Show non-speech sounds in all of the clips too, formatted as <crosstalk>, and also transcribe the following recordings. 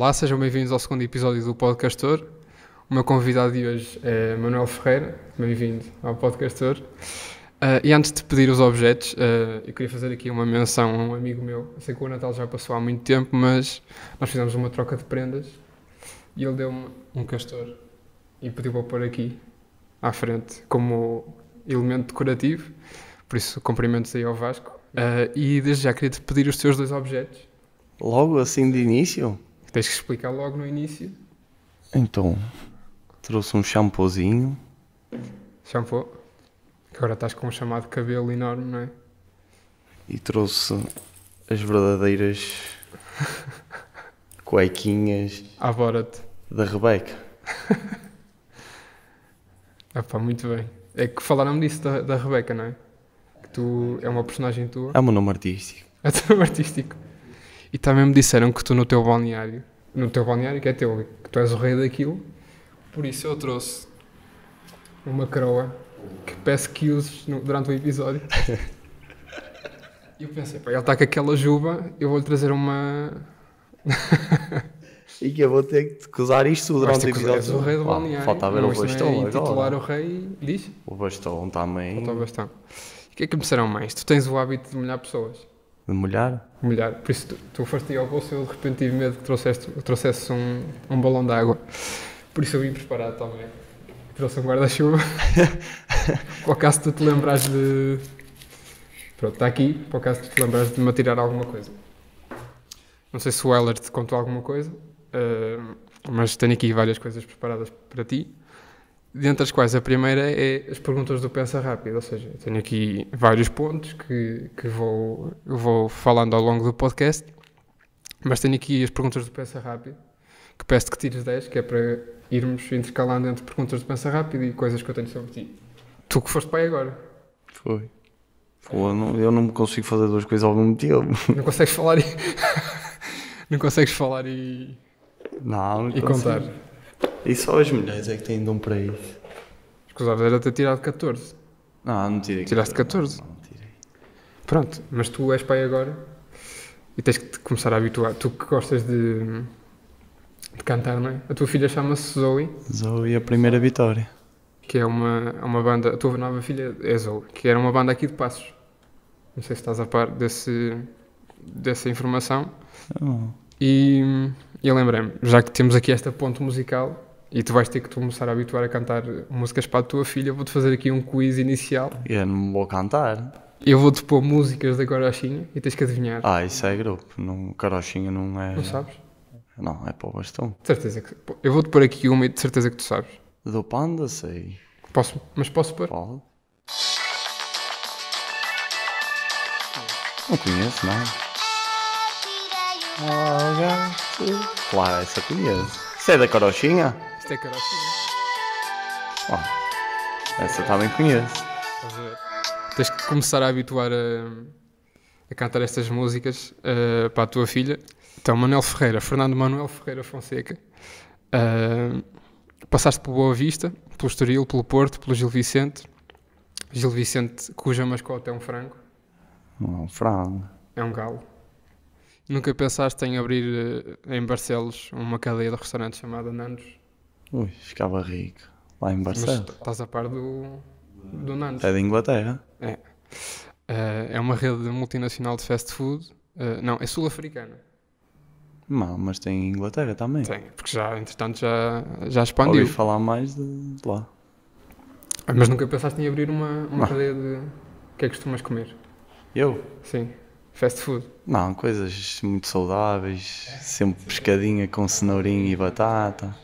Olá, sejam bem-vindos ao segundo episódio do Podcastor. O meu convidado de hoje é Manuel Ferreira. Bem-vindo ao Podcastor. Uh, e antes de pedir os objetos, uh, eu queria fazer aqui uma menção a um amigo meu. Eu sei que o Natal já passou há muito tempo, mas nós fizemos uma troca de prendas e ele deu-me um castor e pediu para pôr aqui à frente como elemento decorativo. Por isso, cumprimentos aí ao Vasco. Uh, e desde já queria te pedir os teus dois objetos. Logo assim de início? Tens que explicar logo no início. Então, trouxe um shampoozinho. Shampoo? Que agora estás com um chamado cabelo enorme, não é? E trouxe as verdadeiras cuequinhas. abora <laughs> te Da Rebeca. ah <laughs> pá, muito bem. É que falaram-me disso da, da Rebeca, não é? Que tu é uma personagem tua. É o meu nome artístico. <laughs> É o teu nome artístico. E também me disseram que tu no teu balneário, no teu balneário que é teu, que tu és o rei daquilo, por isso eu trouxe uma croa que peço que uses no, durante o episódio. <laughs> E eu pensei, pá, ele está com aquela juba, eu vou-lhe trazer uma. <laughs> e que eu vou ter que usar isto durante o episódio. o rei do balneário. falta ver o bastão. É titular o rei, diz? O bastão também. Falta o bastão. o que é que me disseram mais? Tu tens o hábito de molhar pessoas molhar? Molhar. Por isso, tu, tu foste aí ao bolso e eu de repente tive medo que trouxesse, trouxesse um, um balão de água. Por isso eu vim preparado também. Trouxe um guarda-chuva. <laughs> para o caso de te lembrares de. Pronto, está aqui. Para o caso de te lembrares de me atirar alguma coisa. Não sei se o Weller te contou alguma coisa, uh, mas tenho aqui várias coisas preparadas para ti dentre as quais a primeira é as perguntas do Pensa Rápido, ou seja, tenho aqui vários pontos que, que vou, vou falando ao longo do podcast, mas tenho aqui as perguntas do Pensa Rápido, que peço que tires 10, que é para irmos intercalando entre perguntas do Pensa Rápido e coisas que eu tenho sobre ti. Tu que foste pai agora. Foi. eu, não, eu não consigo fazer duas coisas ao mesmo tempo. <laughs> Não consegues falar e... <laughs> não consegues falar e... Não, não e contar. E só as mulheres é que têm dom para isso. Escusava era ter tirado 14. Não, não tirei. Tiraste 14? Não, não tirei. Pronto, mas tu és pai agora e tens que te começar a habituar. Tu que gostas de, de cantar, não é? A tua filha chama-se Zoe. Zoe, a primeira vitória. Que é uma, uma banda. A tua nova filha é Zoe, que era uma banda aqui de Passos. Não sei se estás a par desse, dessa informação. Oh. E, e lembrei-me, já que temos aqui esta ponte musical, e tu vais ter que começar a habituar a cantar músicas para a tua filha. Vou-te fazer aqui um quiz inicial. Eu não vou cantar. Eu vou-te pôr músicas da Carochinha e tens que adivinhar. Ah, isso é grupo. Não, Carochinha não é. Não sabes? Não, é para o bastão. De certeza que. Eu vou-te pôr aqui uma e de certeza que tu sabes. Do Panda, sei. Posso, mas posso pôr? Pode. Não conheço, não. Claro, essa conheço. Isso é da Carochinha? Isto é Carochinha. Oh, essa também conheço. Estás a ver? Tens que começar a habituar a, a cantar estas músicas uh, para a tua filha. Então, Manuel Ferreira, Fernando Manuel Ferreira Fonseca. Uh, passaste por Boa Vista, pelo Estoril, pelo Porto, pelo Gil Vicente. Gil Vicente, cuja mascote é um frango. Não é um frango. É um galo. Nunca pensaste em abrir eh, em Barcelos uma cadeia de restaurantes chamada Nandos? Ui, ficava rico. Lá em Barcelona. estás a par do, do Nantes. É da Inglaterra. É. Uh, é uma rede multinacional de fast food. Uh, não, é sul-africana. mas tem Inglaterra também. Tem, porque já, entretanto, já, já expandiu. Ouvi falar mais de, de lá. Ah, mas nunca pensaste em abrir uma, uma cadeia de... O que é que costumas comer? Eu? Sim. Fast food? Não, coisas muito saudáveis, sempre pescadinha com cenourinho e batata.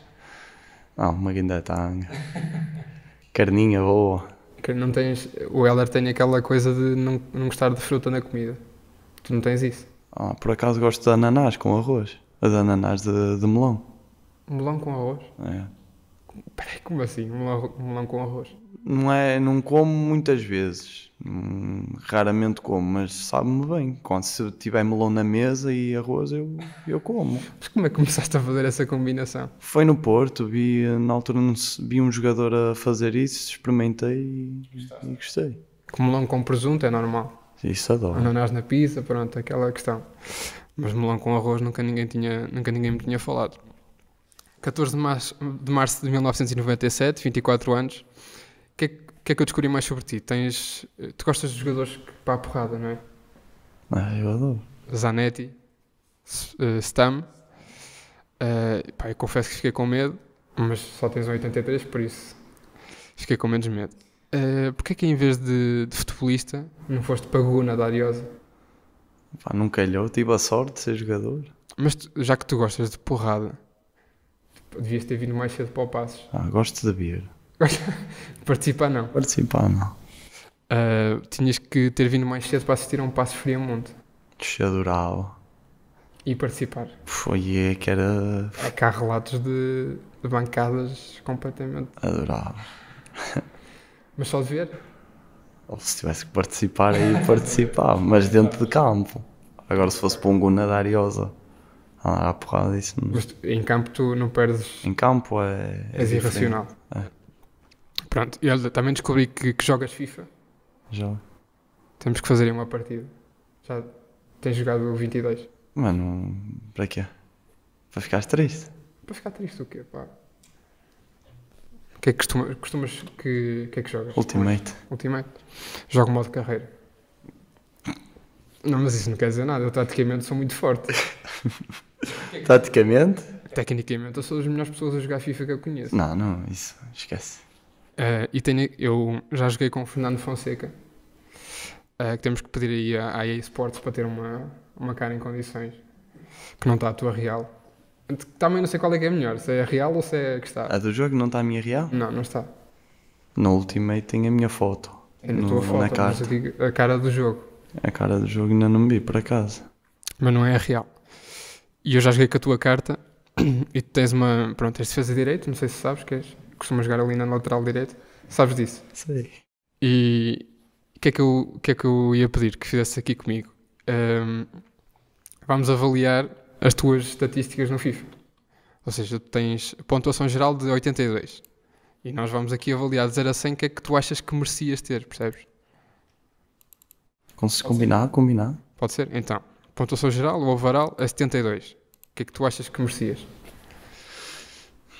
Ah, uma ganda tanga. <laughs> Carninha boa. Não tens, o Heller tem aquela coisa de não, não gostar de fruta na comida. Tu não tens isso? Ah, por acaso gosto de ananás com arroz. De ananás de, de melão. Melão com arroz? É. Peraí, como assim? Melão, melão com arroz? Não é, não como muitas vezes. raramente como, mas sabe-me bem. Quando se tiver melão na mesa e arroz, eu, eu como. Mas como é que começaste a fazer essa combinação? Foi no Porto, vi, na altura vi um jogador a fazer isso, experimentei e, e gostei. Com melão com presunto é normal. Isso adoro. Ananás na pizza, pronto, aquela questão. Mas melão com arroz nunca ninguém, tinha, nunca ninguém me tinha falado. 14 de março, de março de 1997, 24 anos. O que, é, que, é, que eu descobri mais sobre ti? Tens, eh, tu gostas de jogadores para a porrada, não é? Ah, eu adoro. Zanetti, eh, Stam. Uh, pá, eu confesso que fiquei com medo, mas só tens um 83, por isso fiquei com menos medo. Uh, Porquê é que em vez de, de futebolista não foste paguna da Adiosa? Pá, não calhou, tive a sorte de ser jogador. Mas tu, já que tu gostas de porrada, Devias ter vindo mais cedo para o Passos. Ah, gosto de vir <laughs> Participar não. Participar não. Uh, tinhas que ter vindo mais cedo para assistir a um Passo Friamonte. Adorava. E participar. Foi, é que era. É que há relatos de, de bancadas completamente. Adorava. <laughs> Mas só de ver? Ou se tivesse que participar, aí participava, mas dentro de campo. Agora, se fosse para um Gunnar Ariosa há, há porrada. Isso não... É? Mas em campo tu não perdes. Em campo é. é és irracional. É. Pronto, olha também descobri que, que jogas FIFA. Já. Temos que fazer uma partida. Já tens jogado o 22. Mano, para quê? Para ficar triste? Para ficar triste o quê, pá? O que é que costumas que, que é que jogas? Ultimate. Ultimate. Jogo modo carreira. Não, mas isso não quer dizer nada. Eu taticamente sou muito forte. <laughs> <laughs> Taticamente? Tecnicamente, eu sou das melhores pessoas a jogar FIFA que eu conheço. Não, não, isso, esquece. Uh, e tenho, eu já joguei com o Fernando Fonseca, uh, que temos que pedir aí à, EA Sports para ter uma, uma cara em condições, que não está a tua real. Também não sei qual é que é melhor, se é a real ou se é a que está. A do jogo não está a minha real? Não, não está. No Ultimate tem a minha foto. É a tua foto, na carta. a cara do jogo. A cara do jogo ainda não me vi, por acaso. Mas não é a real. E eu já joguei com a tua carta <clears throat> e tu tens uma. Pronto, tens defesa direito, não sei se sabes, que és, costumas jogar ali na lateral direito. Sabes disso? Sei. E o que, é que, eu, que é que eu ia pedir que fizesse aqui comigo? Um, vamos avaliar as tuas estatísticas no FIFA. Ou seja, tu tens pontuação geral de 82. E nós vamos aqui avaliar de 0 a 100 o que é que tu achas que merecias ter, percebes? Com se combinar, combinar. Pode ser? Então pontuação geral, o overall, é 72. O que é que tu achas que merecias?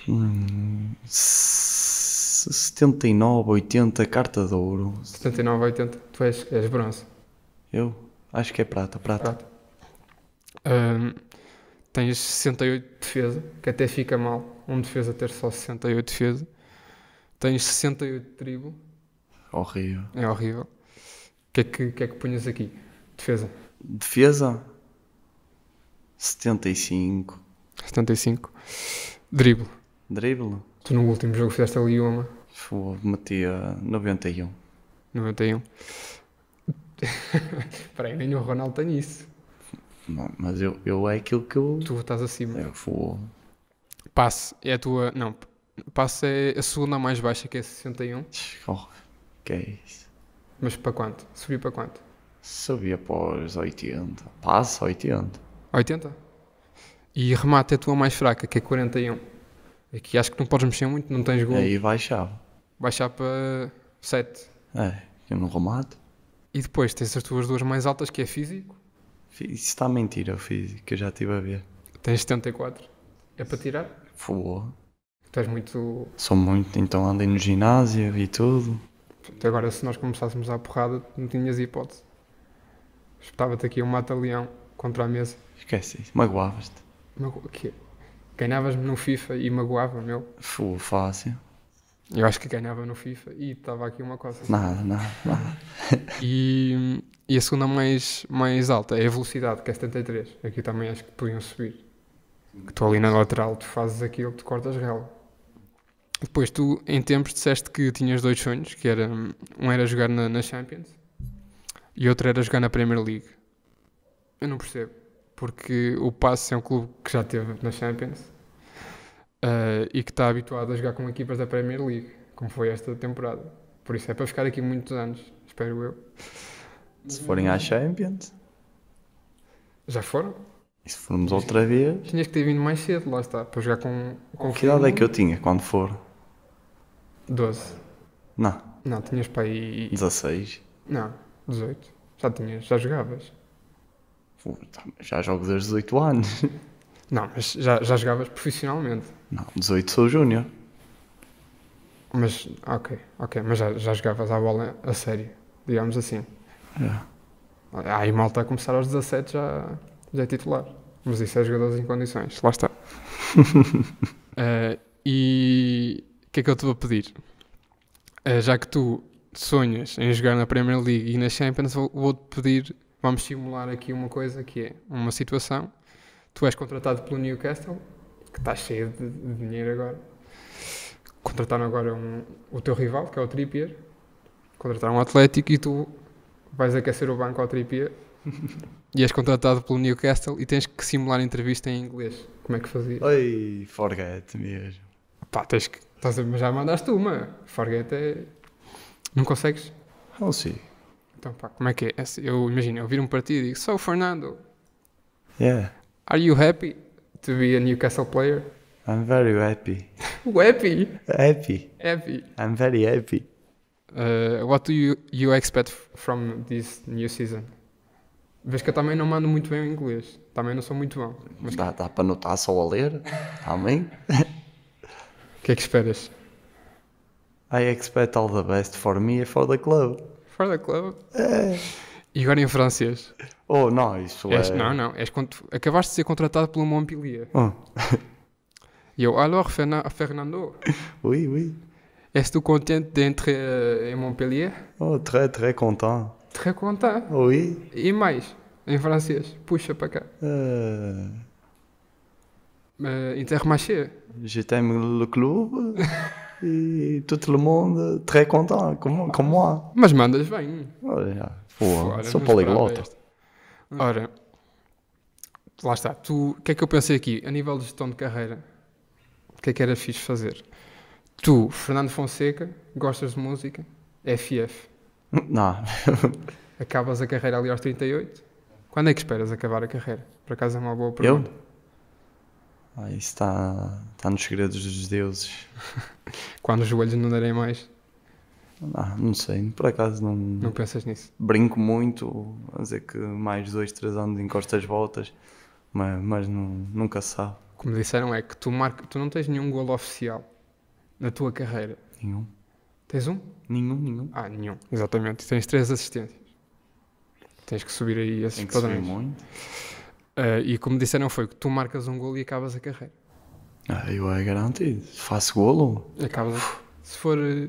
Hum, 79, 80, carta de ouro. 79, 80, tu és, és bronze. Eu? Acho que é prata, prata. prata. Um, tens 68 de defesa, que até fica mal um defesa ter só 68 de defesa. Tens 68 de tribo. Horrível. É horrível. O que é que, que, é que punhas aqui? Defesa. Defesa? 75. 75. Dribble. Drible? Tu no último jogo fizeste ali uma. Fua, meti a 91. 91. <laughs> Espera aí, nem o Ronaldo tem isso. Não, mas eu, eu é aquilo que eu. Tu estás acima. Eu vou. Passe é a tua. Não, passe é a segunda mais baixa, que é 61. Oh, que é isso. Mas para quanto? Subiu para quanto? Sabia pós 80. Passa 80. 80? E remate a tua mais fraca, que é 41. Aqui é acho que não podes mexer muito, não tens gol. Aí baixava. Baixar para 7. É, eu não remate E depois tens as tuas duas mais altas, que é físico. Isso está a mentira, é o físico, que eu já estive a ver. Tens 74. É para tirar? Fogo. Tu és muito. Sou muito, então andei no ginásio e tudo. até Agora, se nós começássemos a porrada, não tinhas hipótese espetava-te aqui um mata-leão contra a mesa. Esquece isso, magoavas-te. Mago... Ganhavas-me no FIFA e magoava, meu. Fu, fácil. Eu acho que ganhava no FIFA e estava aqui uma coisa. Assim. Nada, nada, nada. <laughs> E, e a segunda mais, mais alta é a velocidade, que é 73. Aqui também acho que podiam subir. Que tu ali na lateral, tu fazes aquilo, tu cortas rela. Depois tu, em tempos, disseste que tinhas dois sonhos, que era, um era jogar na, na Champions e outra era jogar na Premier League. Eu não percebo, porque o Passo é um clube que já teve na Champions uh, e que está habituado a jogar com equipas da Premier League, como foi esta temporada. Por isso é para ficar aqui muitos anos, espero eu. Se forem à Champions. Já foram? E se formos outra vez. Tinhas que ter vindo mais cedo, lá está, para jogar com. com que idade é que eu tinha quando for? 12. Não. Não, tinhas para aí. 16. Não. 18. Já tinhas, já jogavas. Puta, tá, Já jogo desde 18 anos. <laughs> Não, mas já, já jogavas profissionalmente. Não, 18 sou júnior. Mas, ok, ok, mas já, já jogavas à bola a sério, digamos assim. Já. É. Aí malta a começar aos 17 já, já é titular. Mas isso é jogadores em condições, lá está. <laughs> Eh, e o que é que eu te vou pedir? Eh, já que tu sonhas em jogar na Premier League e na Champions, vou-te pedir, vamos simular aqui uma coisa que é uma situação. Tu és contratado pelo Newcastle, que está cheio de, dinheiro agora. Contrataram agora um, o teu rival, que é o Trippier. Contrataram um Atlético e tu vais aquecer o banco ao Trippier <laughs> e és contratado pelo Newcastle e tens que simular entrevista em inglês. Como é que fazias? Ei, forget mesmo. Pá, tens que. mas já mandaste uma. Forget é não consegues? Oh, sim. Então, pá, como é que é? é eu imagino, eu vir um partido e digo, sou o Fernando. Yeah. Are you happy to be a Newcastle player? I'm very happy. <laughs> happy? Happy. Happy. I'm very happy. Uh, what do you, you expect from this new season? Vês que eu também não mando muito bem o inglês. Também não sou muito bom. Mas... Dá, dá para notar só a ler? Amém? <laughs> O que é que esperas? I expect all the best for me and for the club. For the club? É. E agora em francês? Oh, não, isso é... Não, não, és acabaste de ser contratado pelo Montpellier. Oh. e eu, alors, Fernando? <laughs> Oui, oui. tu contente d'entrer entrar eh, em Montpellier? Oh, très, très content. Très content? Oui. E mais, em francês, puxa para cá. Uh... Uh, Intermarché? Je t'aime le club. <laughs> e todo mundo monde très content, como como há Mas mandas bem. Olha, Fora, sou poliglota. Ora, lá está. Tu, o que é que eu pensei aqui? A nível de gestão de carreira, o que é que era fixe fazer? Tu, Fernando Fonseca, gostas de música, FF. Não. Acabas a carreira ali aos 38. Quando é que esperas acabar a carreira? Por acaso é uma boa pergunta. Eu? Ah, isso está, está nos segredos dos deuses. <laughs> Quando os joelhos não darem mais. Ah, não sei, por acaso não. Não pensas nisso? Brinco muito, a dizer que mais dois, três anos encosto as voltas, mas, mas não, nunca sabe. Como disseram, é que tu, marca, tu não tens nenhum gol oficial na tua carreira. Nenhum. Tens um? Nenhum, nenhum. Ah, nenhum, exatamente. Tens três assistências. Tens que subir aí esses Tem que Subir muito. Uh, e como disseram, foi que tu marcas um golo e acabas a carreira. Ah, eu é garantido. Faço golo. Acabas. Se for uh,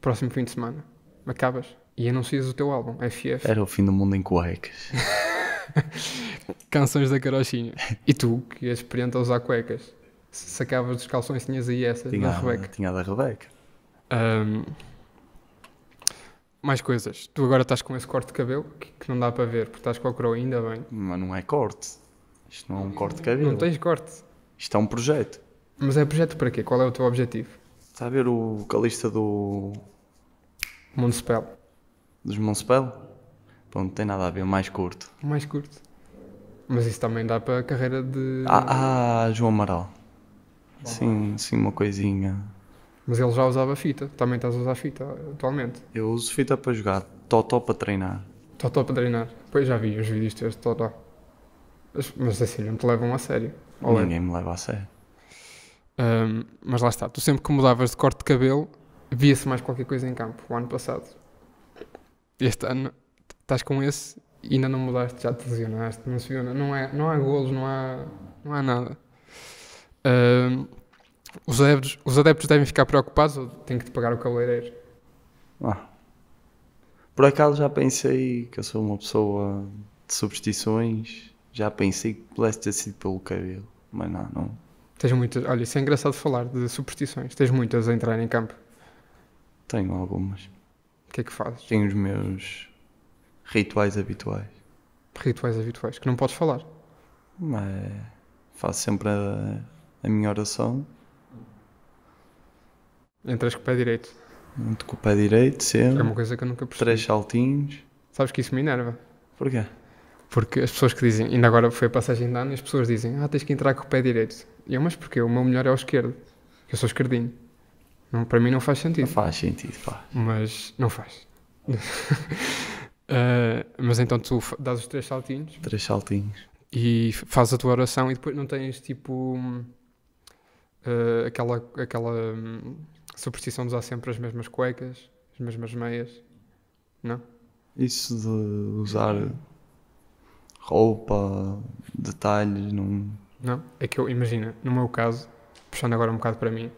próximo fim de semana, acabas. E anuncias o teu álbum, FF. Era o fim do mundo em cuecas. <laughs> Canções da carochinha. E tu, que és experiente a usar cuecas, sacavas dos calções, tinhas aí essa tinha, da Rebeca. Tinha da Rebeca. Um, mais coisas. Tu agora estás com esse corte de cabelo que, que não dá para ver, porque estás com a coroa ainda bem. Mas não é corte. Isto não é um corte de cabelo. Não tens corte. Isto é um projeto. Mas é projeto para quê? Qual é o teu objetivo? Está a ver o vocalista do. Monspel. Dos Monspel? Pronto, não tem nada a ver, mais curto. Mais curto. Mas isso também dá para a carreira de. Ah, ah João Amaral. sim, sim, uma coisinha. Mas ele já usava fita. Também estás a usar fita atualmente? Eu uso fita para jogar, totó para treinar. Totó para treinar? Pois já vi os vídeos teus de totó. Mas, mas assim, não te levam a sério. Ou é? Ninguém me leva a sério. Um, mas lá está, tu sempre que mudavas de corte de cabelo, via-se mais qualquer coisa em campo, o ano passado. Este ano estás com esse e ainda não mudaste, já te lesionaste, não, se não, é, não há golos, não há, não há nada. Um, os adeptos, os adeptos devem ficar preocupados ou tem que te pagar o cabeleireiro? Ah. Por acaso já pensei que eu sou uma pessoa de superstições, já pensei que pudesse ter sido pelo cabelo, mas não, não. Tens muitas, olha, isso é engraçado falar de superstições, tens muitas a entrar em campo. Tenho algumas. O que é que fazes? Tenho os meus rituais habituais. Rituais habituais, que não podes falar. Mas faço sempre a, a minha oração Entras com o pé direito. Muito com o pé direito, sempre. É uma coisa que eu nunca percebi. Três saltinhos. Sabes que isso me enerva. Porquê? Porque as pessoas que dizem, ainda agora foi a passagem de ano, as pessoas dizem, ah, tens que entrar com o pé direito. E eu, mas porquê? O meu melhor é o esquerdo. Eu sou esquerdinho. Não, para mim não faz sentido. Não faz sentido, faz. Mas não faz. uh, <laughs> mas então tu dás os três saltinhos. Três saltinhos. E faz a tua oração e depois não tens tipo. Uh, aquela. aquela hum, Superstição de usar sempre as mesmas cuecas, as mesmas meias, não? Isso de usar roupa, detalhes, não. Não, é que eu, imagina, no meu caso, puxando agora um bocado para mim,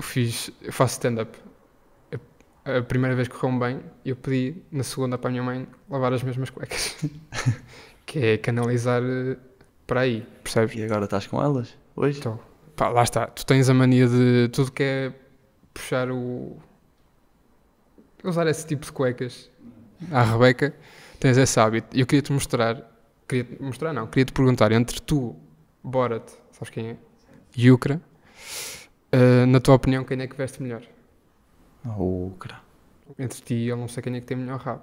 fiz, eu faço stand-up. A primeira vez correu bem eu pedi na segunda para a minha mãe lavar as mesmas cuecas. <laughs> que é canalizar eh, para aí, percebes? E agora estás com elas? Hoje? Então, pá, lá está. Tu tens a mania de tudo que é puxar o. usar esse tipo de cuecas à ah, Rebeca, tens esse hábito. E eu queria te mostrar, queria te mostrar não, queria te perguntar, entre tu, Borat, sabes quem é? E Ucra, uh, ah, na tua opinião, quem é que veste melhor? O Ucra. Entre ti e eu não sei quem é que tem melhor rabo.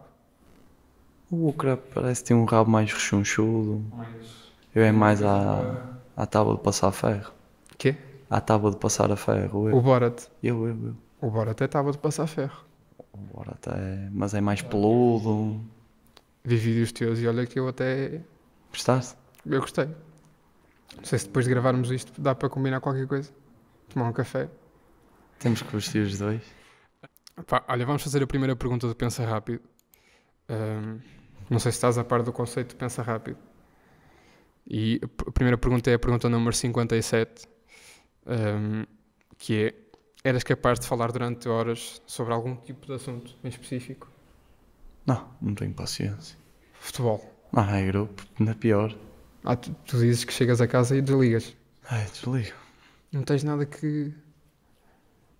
O Ucra parece ter um rabo mais rechonchudo. Mais... Eu é mais à, é. à tábua de passar ferro. Quê? À tábua de passar a ferro. Eu. O Borat. Eu, eu, eu. O Borat é tábua de passar ferro. O Borat é. Mas é mais peludo. Vi vídeos teus e olha que eu até. Gostaste? Eu gostei. Não sei se depois de gravarmos isto dá para combinar qualquer coisa. Tomar um café. Temos que vestir os dois. Pá, olha, vamos fazer a primeira pergunta do Pensa Rápido. Um, não sei se estás a par do conceito de Pensa Rápido. E a primeira pergunta é a pergunta número 57, um, que é, eras capaz de falar durante horas sobre algum tipo de assunto em específico? Não, não tenho paciência. Futebol? Ah, grupo, ainda pior. Ah, tu, tu dizes que chegas a casa e desligas? Ah, desligo. Não tens nada que...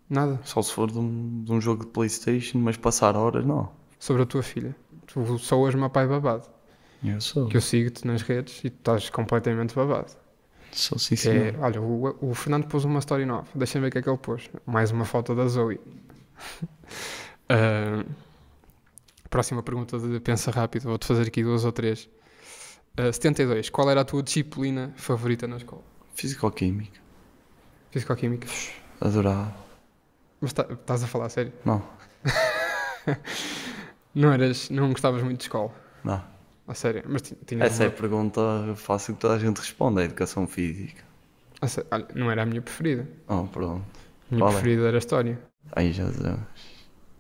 Nada? Só se for de um, de um jogo de Playstation, mas passar horas, não. Sobre a tua filha? Tu soas meu pai babado. Eu sou. Que eu sigo-te nas redes e tu estás completamente babado. Sou sim, É, olha, o, o, Fernando pôs uma história nova. Deixa me ver o que é que ele pôs. Mais uma foto da Zoe. uh, <laughs> próxima pergunta de Pensa Rápido. Vou-te fazer aqui duas ou três. Uh, ah, 72. Qual era a tua disciplina favorita na escola? Físico-química. Físico-química? Adorava. Mas tá, estás tá, a falar sério? Não. <laughs> não eras, não gostavas muito de escola? Não. A sério? Mas tinha Essa uma... é a pergunta fácil que toda a gente responde, a educação física. A sé... Olha, não era a minha preferida. Oh, pronto. A minha Qual é? preferida é? era a história. Ai, Jesus.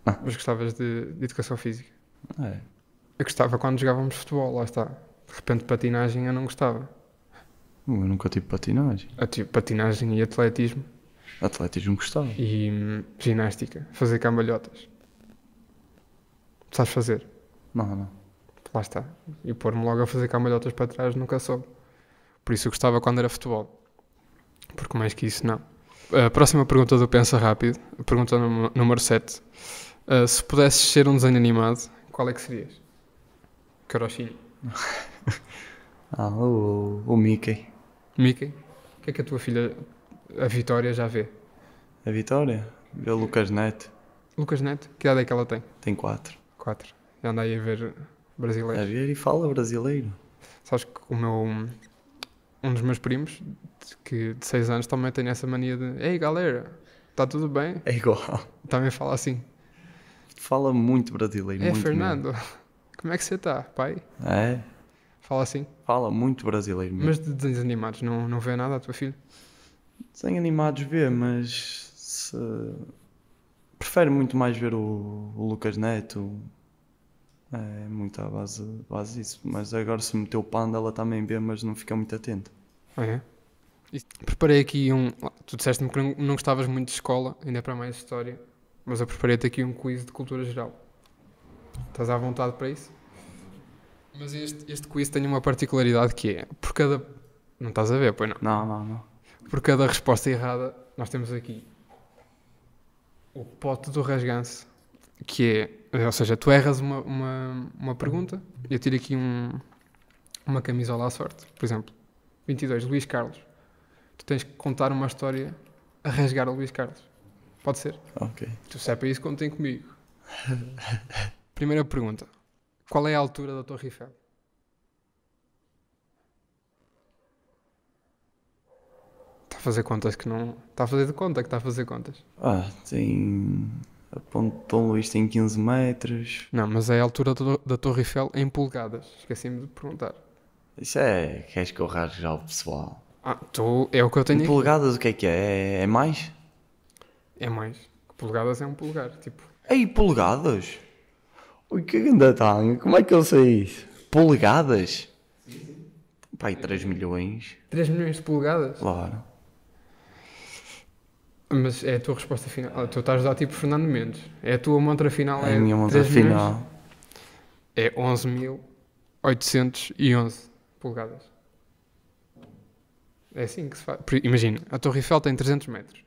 Ah. Mas gostavas de, de educação física? É. Eu gostava quando jogávamos futebol, lá está. De repente patinagem eu não gostava. Uh, eu nunca tive patinagem. Eu ah, tive tipo, patinagem e atletismo. Atletismo gostava. E hum, ginástica, fazer cambalhotas. Sabes fazer? Não, não lá está. E pôr-me logo a fazer camalhotas para trás nunca soube. Por isso eu gostava quando era futebol. Porque mais que isso, não. A próxima pergunta do Pensa Rápido, pergunta número 7. Uh, ah, se pudesses ser um desenho animado, qual é que serias? Carochinho. <laughs> ah, o, o Mickey. Mickey? O que é que a tua filha, a Vitória, já vê? A Vitória? Vê o Lucas Neto. Lucas Neto? Que idade é que ela tem? Tem 4. 4. e anda aí a ver brasileiro. A ver e fala brasileiro. Sabes que o meu. Um dos meus primos, que de 6 anos, também tem essa mania de. Ei galera, está tudo bem? É igual. Também fala assim. Fala muito brasileiro. É, muito Fernando, mesmo. como é que você está, pai? É. Fala assim. Fala muito brasileiro mesmo. Mas de desenhos animados, não, não vê nada a tua filha? Desenhos animados vê, mas. Se... Prefere muito mais ver o, o Lucas Neto, é, é muito à base, base disso. Mas agora se meteu panda, ela também vê, mas não fica muito atenta. Ah, é. Preparei aqui um. Tu disseste-me que não, não gostavas muito de escola, ainda é para mais história. Mas eu preparei-te aqui um quiz de cultura geral. Estás à vontade para isso? Mas este, este quiz tem uma particularidade que é: por cada. Não estás a ver, pois não? Não, não, não. Por cada resposta errada, nós temos aqui o pote do rasganço que é, ou seja, tu erras uma, uma, uma pergunta, eu tiro aqui um, uma camisola à sorte, por exemplo, 22, Luís Carlos. Tu tens que contar uma história a rasgar o Luís Carlos. Pode ser? Ok. Tu sepa é isso, contem comigo. <laughs> Primeira pergunta. Qual é a altura da Torre Eiffel? Está a fazer contas que não... Está a fazer de conta que está a fazer contas. Ah, tem... A ponte de Dom Luís tem 15 metros. Não, mas é a altura do, da Torre Eiffel em polegadas. Esqueci-me de perguntar. Isso é. Queres que eu rasgue ao pessoal? Ah, tu, é o que eu tenho. Em polegadas, o que é que é? é? É mais? É mais. Polegadas é um polegar, tipo. Ei, polegadas? O que ainda tem? Como é que eu sei isso? Polegadas? Pai, 3 milhões. 3 milhões de polegadas? Claro. Mas é a tua resposta final. Tu estás a dar tipo Fernando Mendes. É a tua montra final. É a é minha montra final é 11.811 polegadas. É assim que se faz. Imagina, a Torre Eiffel tem 300 metros.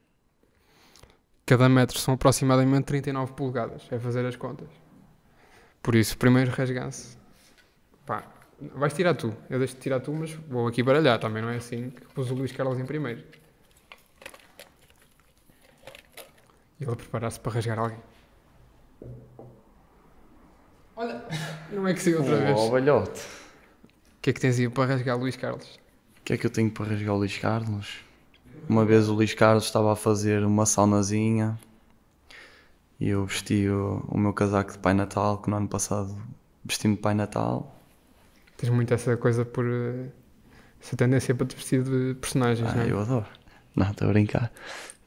Cada metro são aproximadamente 39 polegadas. É fazer as contas. Por isso, primeiro resgance. Pá, vais tirar tu. Eu deixo de tirar tu, mas vou aqui baralhar. Também não é assim que pus o Luís Carlos em primeiro. E ele a preparar-se para rasgar alguém. Olha, não é que saiu outra vez. Oh, balhote. O que é que tens aí para rasgar Luís Carlos? O que é que eu tenho para rasgar Luís Carlos? Uma vez o Luís Carlos estava a fazer uma saunazinha e eu vesti o, o meu casaco de Pai Natal, que no ano passado vesti-me de Pai Natal. Tens muito essa coisa por. Eh, essa tendência para te vestir de personagens, ah, não é? Eu adoro. Não, estou a brincar.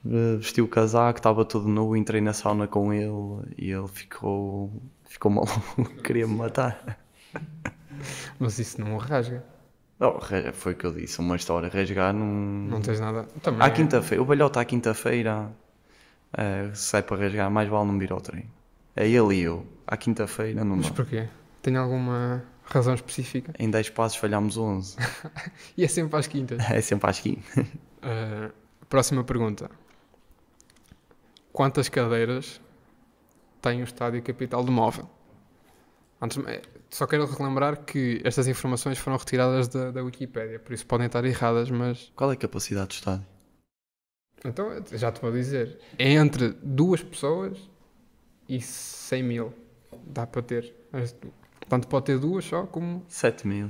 Eh, vestiu o casaco, estava todo nu, entrei na sauna com ele e ele ficou, ficou <laughs> mal queria-me matar. Mas isso não o rasga. Oh, foi o que eu disse, uma história, rasgar não... Não tens nada... Também... À é- quinta-feira, o Balhota à quinta-feira uh, eh, sai é para rasgar, mais vale não vir ao trem. É ele e eu, à quinta-feira não Mas porquê? Tem alguma razão específica? Em 10 passos falhámos 11. <laughs> e é sempre às quintas? É sempre às quintas. Uh, próxima pergunta quantas cadeiras tem o estádio Capital de Móvel. Antes, eh, só quero relembrar que estas informações foram retiradas da, da Wikipédia, por isso podem estar erradas, mas. Qual é a capacidade do estádio? Então, já te vou dizer. É entre duas pessoas e 100 mil. Dá para ter. Tanto pode ter duas só como. 7 mil.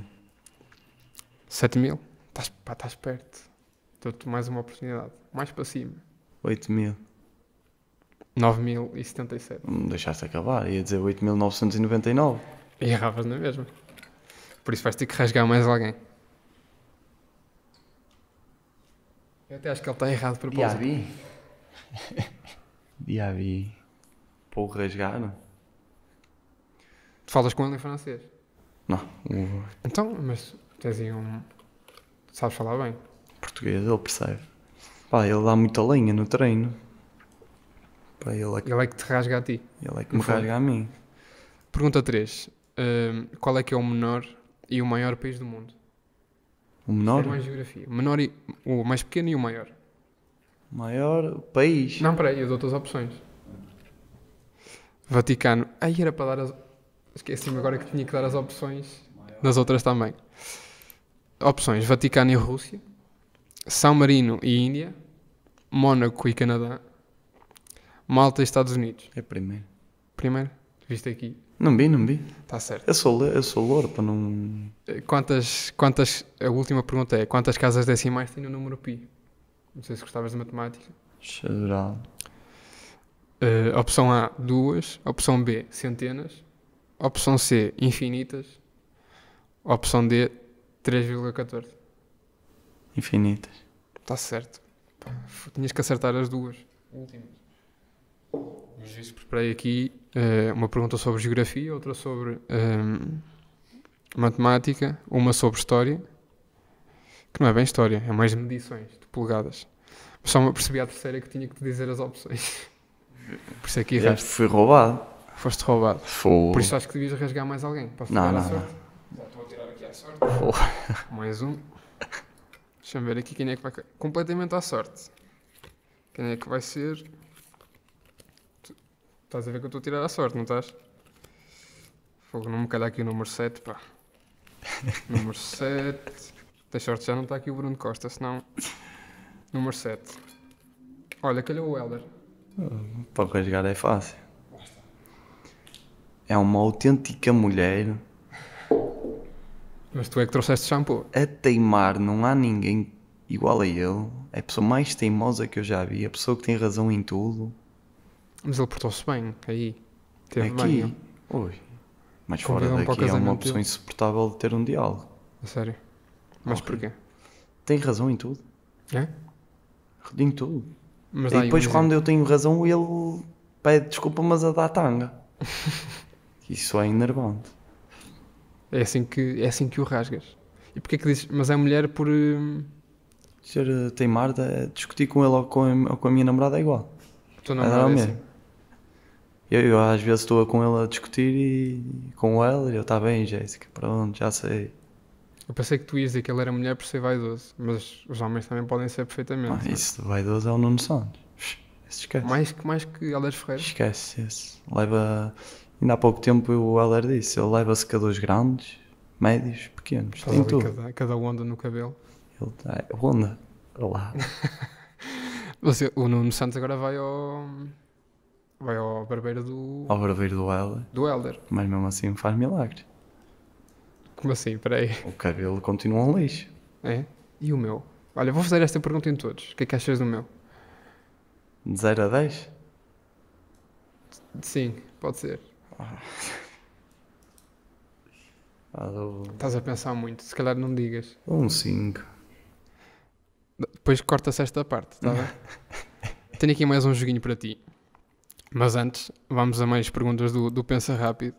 7 mil? Estás, pá, estás perto. Dou-te mais uma oportunidade. Mais para cima. 8 mil. 9.077. Me hum, deixaste acabar, ia dizer 8.999. E erravas na mesma. Por isso vais ter que rasgar mais alguém. Eu até acho que ele está errado por propósito. Diabi. <laughs> Diabi. pouco rasgar, não? Tu falas com ele em francês? Não. Então, mas tens aí um... Sabes falar bem? Português, ele percebe. Pá, ele dá muita lenha no treino. Pá, ele, é que... ele é que te rasga a ti. Ele é que me rasga a mim. Pergunta 3. Uh, hum, qual é que é o menor e o maior país do mundo? O menor? É mais geografia. O, menor e... o mais pequeno e o maior. Maior país? Não, peraí, eu dou outras opções. Vaticano. Aí era para dar as. Esqueci-me agora que tinha que dar as opções nas outras também. Opções: Vaticano e Rússia, São Marino e Índia, Mónaco e Canadá, Malta e Estados Unidos. É primeiro. Primeiro? Viste aqui? Não vi, não vi. Está certo. Eu sou, eu sou para não. Quantas, quantas. A última pergunta é: quantas casas decimais tem o número pi? Não sei se gostavas de matemática. Geral. Uh, opção A, duas. Opção B, centenas. Opção C, infinitas. Opção D, 3,14. Infinitas. Está certo. tinhas que acertar as duas últimas. Mas isso preparei aqui uh, uma pergunta sobre geografia, outra sobre um, ehm, matemática, uma sobre história, que não é bem história, é mais medições de polegadas. Mas só me apercebi à terceira que tinha que te dizer as opções. Por isso é que erraste. Fui roubado. Foste roubado. Fou. Por isso acho que devias rasgar mais alguém. Posso não, não, sorte? não. Estou a tirar aqui à sorte. Mais um. Deixa-me ver aqui quem é que vai. Completamente à sorte. Quem é que vai ser? Estás a ver que eu estou a tirar a sorte, não estás? Fogo, não me calhar aqui o número 7, pá. <laughs> número 7. Tens sorte, já não está aqui o Bruno Costa, senão. Número 7. Olha, calhou o Helder. para rasgar é fácil. É uma autêntica mulher. Mas tu é que trouxeste shampoo. A teimar, não há ninguém igual a ele. É a pessoa mais teimosa que eu já vi. a pessoa que tem razão em tudo. Mas ele portou-se bem aí. Teve aqui? Mas fora daqui é uma opção insuportável de ter um diálogo. A sério? Mas okay. porquê? Tem razão em tudo. É? Em tudo. Mas e depois um quando eu tenho razão ele pede desculpa mas a dá tanga. <laughs> Isso é enervante. É assim que, é assim que o rasgas. E porquê que dizes, mas é mulher por... Hum, Ser eh, teimar, eh, discutir com ele ou com, a minha namorada é igual. Tua não é, é assim eu, eu às vezes estou com ele a discutir e com ela, e eu, está bem, Jéssica, pronto, já sei. Eu pensei que tu ias dizer que ele era mulher por ser vaidoso, mas os homens também podem ser perfeitamente. Ah, isso, vaidoso é o Nuno Santos. Esquece. Mais que, mais que Helder Ferreira. Esquece esse. Leva. Ainda há pouco tempo o Helder disse: ele leva secadores grandes, médios, pequenos. Tem tudo. Cada, cada onda no cabelo. Ele tá, Onda. Olá. <laughs> o Nuno Santos agora vai ao. Vai ao barbeiro do. Ao barbeiro do Elder. Do Elder. Mas mesmo assim faz milagres. Como assim? Peraí. O cabelo continua um lixo. É? E o meu? Olha, vou fazer esta pergunta em todos. O que é que achas do meu? De 0 a 10? Sim, pode ser. Ah, ah Estás a pensar muito, se calhar não digas. Um 5. Depois corta-se esta parte, está bem? <laughs> Tenho aqui mais um joguinho para ti. Mas antes, vamos a mais perguntas do, do Pensa Rápido.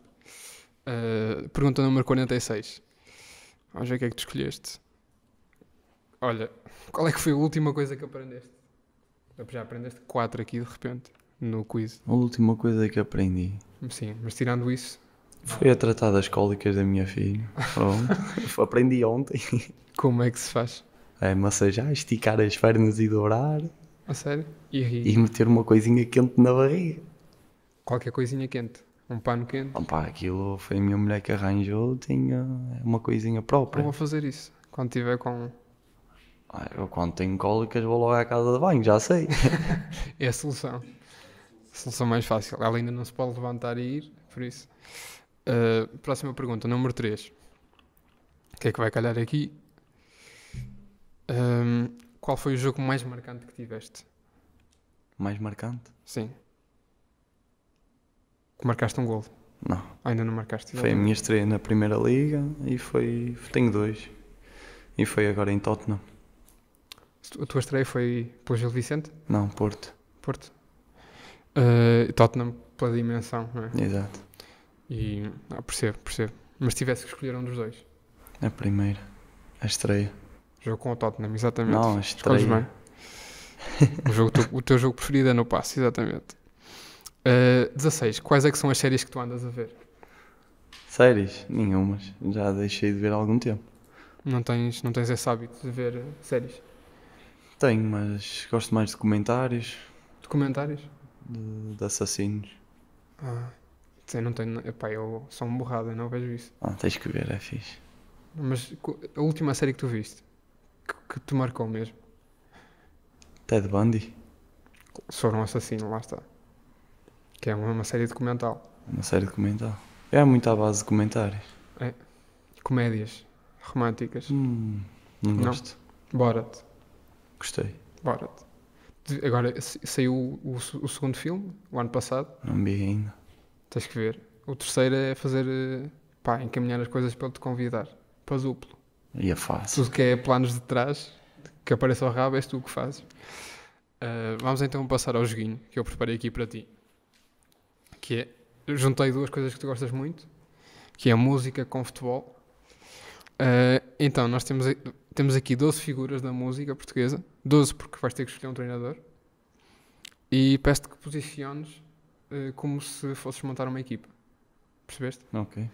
Uh, pergunta número 46. Vamos ver o que é que tu escolheste. Olha, qual é que foi a última coisa que aprendeste? Já aprendeste quatro aqui de repente, no quiz. A última coisa que aprendi. Sim, mas tirando isso. Foi a tratar das cólicas da minha filha. oh, <laughs> aprendi ontem. Como é que se faz? É massajar, esticar as pernas e dobrar. A sério? E, e meter uma coisinha quente na barriga. Qualquer coisinha quente. Um pano quente. Bom, aquilo foi a minha mulher que arranjou, tinha uma coisinha própria. vou fazer isso. Quando tiver com. Ah, eu quando tenho cólicas vou logo à casa de banho, já sei. <laughs> é a solução. A solução mais fácil. Ela ainda não se pode levantar e ir, por isso. Uh, próxima pergunta, número 3. O que é que vai calhar aqui? Um, ah, qual foi o jogo mais marcante que tiveste? Mais marcante? Sim. Que marcaste um gol? Não. Ainda não marcaste? Foi a minha estreia na Primeira Liga e foi. Tenho dois. E foi agora em Tottenham. A tua estreia foi pelo Gil Vicente? Não, Porto. Porto. Uh, Tottenham pela dimensão, não é? Exato. E. Ah, percebo, percebo. Mas tivesse que escolher um dos dois? A primeira. A estreia. Jogo com o Tottenham, exatamente. Não, Escolhes bem. <laughs> o, jogo, o, teu, jogo preferido é no passe, exatamente. Uh, eh, 16. Quais é que são as séries que tu andas a ver? Séries? Nenhumas. Já deixei de ver há algum tempo. Não tens, não tens esse hábito de ver eh, séries? Tenho, mas gosto mais de documentários. Documentários? De, de assassinos. Ah, sei, não tenho. Epá, eu sou um borrado, não vejo isso. Ah, tens que ver, é fixe. Mas a última série que tu viste? que, te marcou mesmo? Ted Bundy. Sobre um assassino, lá está. Que é uma, série documental. Uma série documental. É muito à base de comentários. É. Comédias românticas. Hum, não gosto. Bora-te. Gostei. Bora-te. Agora saiu o, o, o, segundo filme, o ano passado. Não vi ainda. Tens que ver. O terceiro é fazer. Eh, pá, encaminhar as coisas para ele te convidar. Para duplo. E a é face. Tudo que é planos de trás, que apareça ao rabo, és tu que fazes. Uh, vamos então passar ao joguinho que eu preparei aqui para ti. Que é, juntei duas coisas que tu gostas muito, que é música com futebol. Uh, então, nós temos, temos aqui 12 figuras da música portuguesa. 12 porque vais ter que escolher um treinador. E peço-te que posiciones uh, como se fosses montar uma equipa. Percebeste? Ok.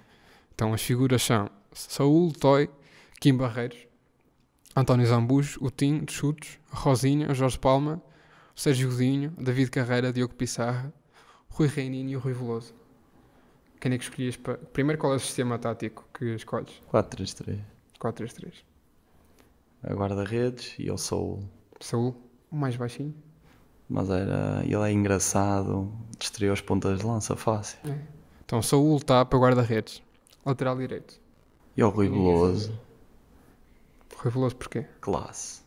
Então, as figuras são Saúl, Toy, Kim Barreiros, António Zambujo, o Tim de Chutos, Rosinha, Jorge Palma, Sérgio Godinho, David Carreira, Diogo Pissarra, Rui Reininho e Rui Veloso. Quem é que escolhias para. Primeiro, qual é o sistema tático que escolhes? 4-3-3. 4-3-3. A guarda-redes e o Saúl. Saúl, o mais baixinho. Mas era. Ele é engraçado, destruiu as pontas de lança fácil. É. Então, Saúl está para guarda-redes, lateral direito. E o Rui Veloso. Rui Veloso porquê? Classe.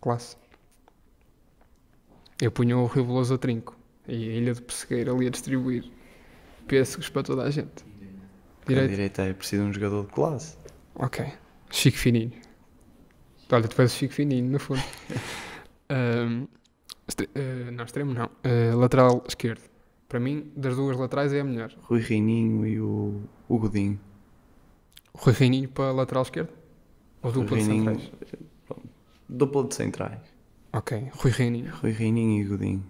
Classe. Eu punho o Rui Veloso a trinco e a Ilha de Pessegueira ali a distribuir pêssegos para toda a gente. Direita. A direita é preciso um jogador de classe. Ok. Chico Fininho. Olha, tu o Chico Fininho, no fundo. um, <laughs> uh, eh, não, extremo não. Uh, lateral esquerdo. Para mim, das duas laterais é a melhor. Rui Reininho e o, o Godinho. Rui Reininho para lateral esquerdo? Ou dupla Reininho, de centrais? Dupla de centrais. Ok. Rui Reininho. Rui Reininho e Godinho.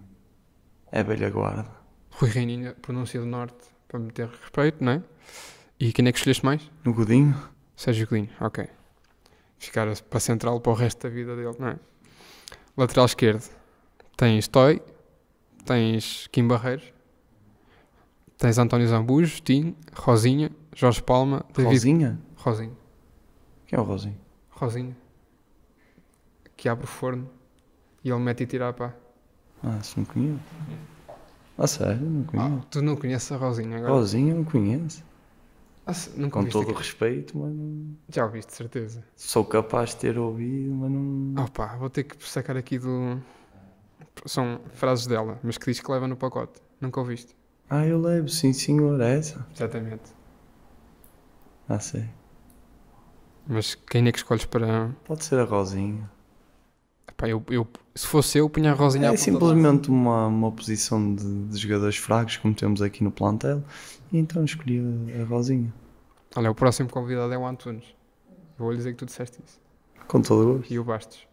É velha guarda. Rui Reininho, pronúncia do Norte, para me ter respeito, não é? E quem é que escolheste mais? No Godinho. Sérgio Godinho, ok. Ficar para central para o resto da vida dele, não é? Lateral esquerdo. Tens Toy, tens Kim Barreiros, tens António Zambujo, Tim, Rosinha, Jorge Palma, David... Rosinha? Rosinha. Quem é o Rosinho? Rosinho. Que abre o forno e ele mete e tira a pá. Ah, se me conheço. Ah, sério, não conheço. Ah, tu não conheces a Rosinha agora? Rosinha me conheço. Ah, não Com todo o respeito, mas não... Já ouviste, certeza. Sou capaz de ter ouvido, mas não. Ah, pá, vou ter que sacar aqui do. São frases dela, mas que diz que leva no pacote. Nunca ouviste? Ah, eu levo, sim senhor, é essa. Exatamente. Ah, sei. Mas quem é que escolhes para. Pode ser a Rosinha. Epá, eu, eu, se fosse eu, punha a Rosinha É simplesmente uma, uma posição de, de, jogadores fracos, como temos aqui no plantel, e então escolhi a, a Rosinha. Olha, o próximo convidado é o Antunes. Vou lhe dizer que tu disseste isso. Com todo o gosto. E o Bastos.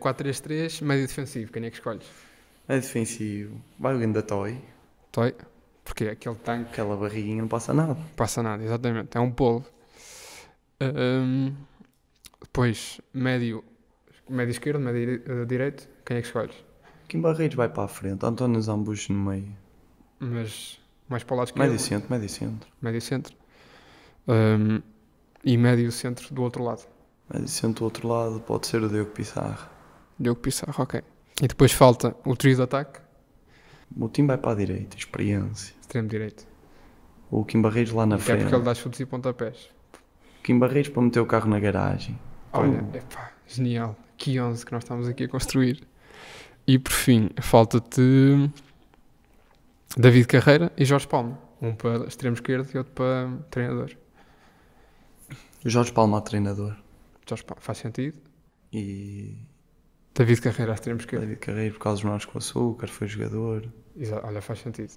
4-3-3, <laughs> eh, médio defensivo, quem é que escolhes? É defensivo. Vai o Ganda Toy. Toy. Porque aquele tanque. Aquela barriguinha não passa nada. Passa nada, exatamente. É um polvo. Um, depois, médio, médio esquerdo, médio eh, direito. Quem é que escolhes? Kim Barreiros vai para a frente, António Zambucho no meio. Mas mais para o lado esquerdo. Médio centro, médio centro. Médio centro. Um, e médio centro do outro lado. Médio centro do outro lado pode ser o Diogo Pissarro. Diogo Pissarro, ok. E depois falta o trio de ataque. O time vai para a direita, experiência. Extremo direito. O Kim Barreiros lá na frente. É porque ele dá chutes e pontapés. Kim Barreiros para meter o carro na garagem. Olha, oh. epá, genial. Que 11 que nós estamos aqui a construir. E por fim, falta-te David Carreira e Jorge Palma. Um para extremo esquerdo e outro para treinador. Jorge Palma a treinador. Jorge Palma, faz sentido. E. David Carreira a extremo esquerdo. David Carreira, por causa dos menores com açúcar, foi jogador. Exato, olha, faz sentido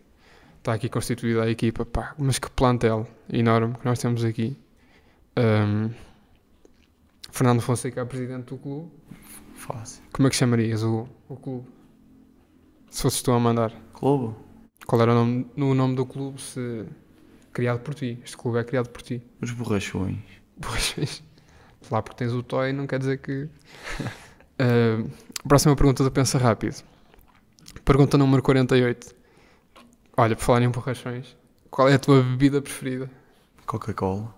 está aqui constituída a equipa, pá, mas que plantel enorme que nós temos aqui. Um, Fernando Fonseca é presidente do clube. Fácil. Como é que chamarias o, o clube? Se fosses tu a mandar. Clube? Qual era o nome, o nome do clube se criado por ti? Este clube é criado por ti. Os borrachões. Borrachões. Lá porque tens o toy não quer dizer que. uh, <laughs> próxima pergunta do Pensa Rápido. Pergunta número 48. Olha, por falar em borrachões, qual é a tua bebida preferida? Coca-Cola.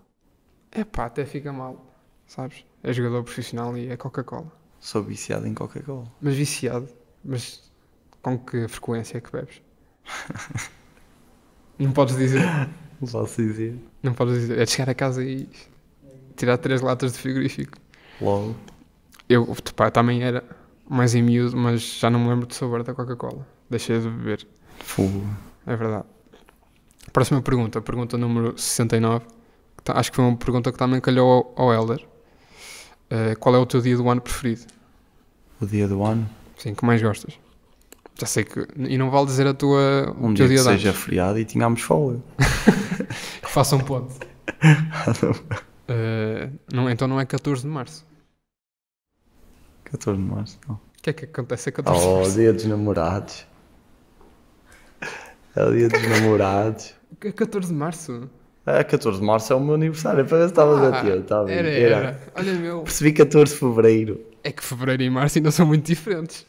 É pá, até fica mal, sabes? É jogador profissional e é Coca-Cola. Sou viciado em Coca-Cola. Mas viciado? Mas com que frequência é que bebes? <laughs> Não podes dizer. Não posso dizer. Não podes dizer. É de chegar a casa e tirar três latas de frigorífico. Logo. Eu, tipo, pá, também era mais em miúdo, mas já não me lembro de sabor da Coca-Cola. Deixei de beber. Fogo é verdade. Próxima pergunta, pergunta número 69. Tá, acho que foi uma pergunta que também calhou ao, ao Helder. Uh, qual é o teu dia do ano preferido? O dia do ano? Sim, que mais gostas? Já sei que. E não vale dizer a tua. Um dia, dia que seja feriado e tínhamos folga. <laughs> que faça um ponto. uh, <laughs> não, então não é 14 de março. 14 de março, não. O que é que acontece a 14 de oh, março? Oh, dia dos namorados. É o dia dos <laughs> namorados. 14 de março? É, ah, 14 de março é o meu aniversário. Para ver se estavas ah, atento. Tá era, era, era. Olha, meu. Percebi 14 de fevereiro. É que fevereiro e março ainda são muito diferentes.